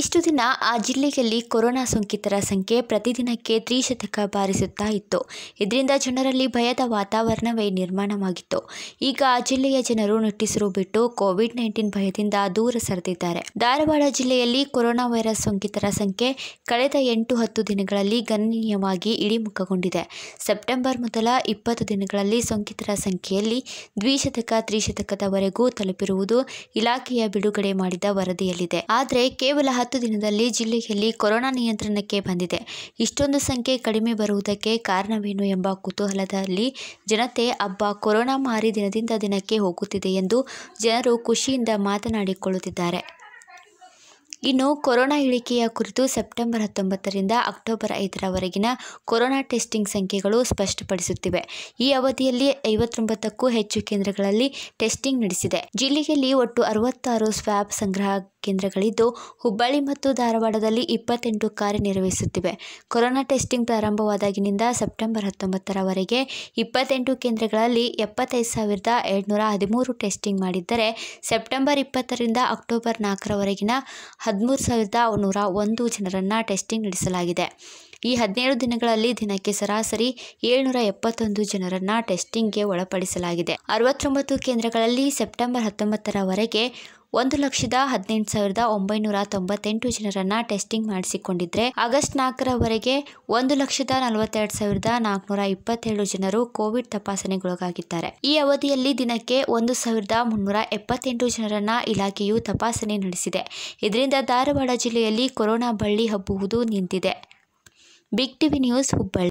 ಇಷ್ಟು ದಿನ ಆ ಜಿಲ್ಲೆಯಲ್ಲಿ ಕೊರೋನಾ ಸೋಂಕಿತರ ಸಂಖ್ಯೆ ಪ್ರತಿದಿನಕ್ಕೆ ತ್ರಿಶತಕ ಬಾರಿಸುತ್ತಾ ಇತ್ತು ಇದರಿಂದ ಜನರಲ್ಲಿ ಭಯದ ವಾತಾವರಣವೇ ನಿರ್ಮಾಣವಾಗಿತ್ತು ಈಗ ಆ ಜಿಲ್ಲೆಯ ಜನರು ನಿಟ್ಟಿಸಿರು ಬಿಟ್ಟು ಕೋವಿಡ್ ನೈನ್ಟೀನ್ ಭಯದಿಂದ ದೂರ ಸರಿದಿದ್ದಾರೆ ಧಾರವಾಡ ಜಿಲ್ಲೆಯಲ್ಲಿ ಕೊರೋನಾ ವೈರಸ್ ಸೋಂಕಿತರ ಸಂಖ್ಯೆ ಕಳೆದ ಎಂಟು ಹತ್ತು ದಿನಗಳಲ್ಲಿ ಗಣನೀಯವಾಗಿ ಇಳಿಮುಖಗೊಂಡಿದೆ ಸೆಪ್ಟೆಂಬರ್ ಮೊದಲ ಇಪ್ಪತ್ತು ದಿನಗಳಲ್ಲಿ ಸೋಂಕಿತರ ಸಂಖ್ಯೆಯಲ್ಲಿ ದ್ವಿಶತಕ ತ್ರಿಶತಕದವರೆಗೂ ತಲುಪಿರುವುದು ಇಲಾಖೆಯ ಬಿಡುಗಡೆ ಮಾಡಿದ ವರದಿಯಲ್ಲಿದೆ ಆದರೆ ಕೇವಲ ಹತ್ತು ದಿನದಲ್ಲಿ ಜಿಲ್ಲೆಯಲ್ಲಿ ಕೊರೋನಾ ನಿಯಂತ್ರಣಕ್ಕೆ ಬಂದಿದೆ ಇಷ್ಟೊಂದು ಸಂಖ್ಯೆ ಕಡಿಮೆ ಬರುವುದಕ್ಕೆ ಕಾರಣವೇನು ಎಂಬ ಕುತೂಹಲದಲ್ಲಿ ಜನತೆ ಹಬ್ಬ ಕೊರೋನಾ ಮಾರಿ ದಿನದಿಂದ ದಿನಕ್ಕೆ ಹೋಗುತ್ತಿದೆ ಎಂದು ಜನರು ಖುಷಿಯಿಂದ ಮಾತನಾಡಿಕೊಳ್ಳುತ್ತಿದ್ದಾರೆ ಇನ್ನು ಕೊರೋನಾ ಇಳಿಕೆಯ ಕುರಿತು ಸೆಪ್ಟೆಂಬರ್ ಹತ್ತೊಂಬತ್ತರಿಂದ ಅಕ್ಟೋಬರ್ ಐದರವರೆಗಿನ ಕೊರೋನಾ ಟೆಸ್ಟಿಂಗ್ ಸಂಖ್ಯೆಗಳು ಸ್ಪಷ್ಟಪಡಿಸುತ್ತಿವೆ ಈ ಅವಧಿಯಲ್ಲಿ ಐವತ್ತೊಂಬತ್ತಕ್ಕೂ ಹೆಚ್ಚು ಕೇಂದ್ರಗಳಲ್ಲಿ ಟೆಸ್ಟಿಂಗ್ ನಡೆಸಿದೆ ಜಿಲ್ಲೆಯಲ್ಲಿ ಒಟ್ಟು ಅರವತ್ತಾರು ಸ್ವ್ಯಾಬ್ ಸಂಗ್ರಹ ಕೇಂದ್ರಗಳಿದ್ದು ಹುಬ್ಬಳ್ಳಿ ಮತ್ತು ಧಾರವಾಡದಲ್ಲಿ ಇಪ್ಪತ್ತೆಂಟು ಕಾರ್ಯನಿರ್ವಹಿಸುತ್ತಿವೆ ಕೊರೋನಾ ಟೆಸ್ಟಿಂಗ್ ಪ್ರಾರಂಭವಾದಾಗಿನಿಂದ ಸೆಪ್ಟೆಂಬರ್ ಹತ್ತೊಂಬತ್ತರವರೆಗೆ ಇಪ್ಪತ್ತೆಂಟು ಕೇಂದ್ರಗಳಲ್ಲಿ ಎಪ್ಪತ್ತೈದು ಸಾವಿರದ ಎರಡುನೂರ ಹದಿಮೂರು ಟೆಸ್ಟಿಂಗ್ ಮಾಡಿದ್ದರೆ ಸೆಪ್ಟೆಂಬರ್ ಇಪ್ಪತ್ತರಿಂದ ಅಕ್ಟೋಬರ್ ನಾಲ್ಕರವರೆಗಿನ ಹದಿಮೂರು ಸಾವಿರದ ನೂರ ಒಂದು ಜನರನ್ನು ಟೆಸ್ಟಿಂಗ್ ನಡೆಸಲಾಗಿದೆ ಈ ಹದಿನೇಳು ದಿನಗಳಲ್ಲಿ ದಿನಕ್ಕೆ ಸರಾಸರಿ ಏಳ್ನೂರ ಎಪ್ಪತ್ತೊಂದು ಜನರನ್ನು ಟೆಸ್ಟಿಂಗ್ಗೆ ಒಳಪಡಿಸಲಾಗಿದೆ ಅರವತ್ತೊಂಬತ್ತು ಕೇಂದ್ರಗಳಲ್ಲಿ ಸೆಪ್ಟೆಂಬರ್ ಹತ್ತೊಂಬತ್ತರವರೆಗೆ ಒಂದು ಲಕ್ಷದ ಹದಿನೆಂಟು ಸಾವಿರದ ಒಂಬೈನೂರ ತೊಂಬತ್ತೆಂಟು ಜನರನ್ನ ಟೆಸ್ಟಿಂಗ್ ಮಾಡಿಸಿಕೊಂಡಿದ್ರೆ ಆಗಸ್ಟ್ ನಾಲ್ಕರವರೆಗೆ ಒಂದು ಲಕ್ಷದ ನಲವತ್ತೆರಡು ಸಾವಿರದ ನಾಲ್ಕುನೂರ ಇಪ್ಪತ್ತೇಳು ಜನರು ಕೋವಿಡ್ ತಪಾಸಣೆಗೊಳಗಾಗಿದ್ದಾರೆ ಈ ಅವಧಿಯಲ್ಲಿ ದಿನಕ್ಕೆ ಒಂದು ಸಾವಿರದ ಮುನ್ನೂರ ಎಪ್ಪತ್ತೆಂಟು ಜನರನ್ನ ಇಲಾಖೆಯು ತಪಾಸಣೆ ನಡೆಸಿದೆ ಇದರಿಂದ ಧಾರವಾಡ ಜಿಲ್ಲೆಯಲ್ಲಿ ಕೊರೋನಾ ಬಳ್ಳಿ ಹಬ್ಬುವುದು ನಿಂತಿದೆ ಬಿಗ್ ಟಿವಿ ನ್ಯೂಸ್ ಹುಬ್ಬಳ್ಳಿ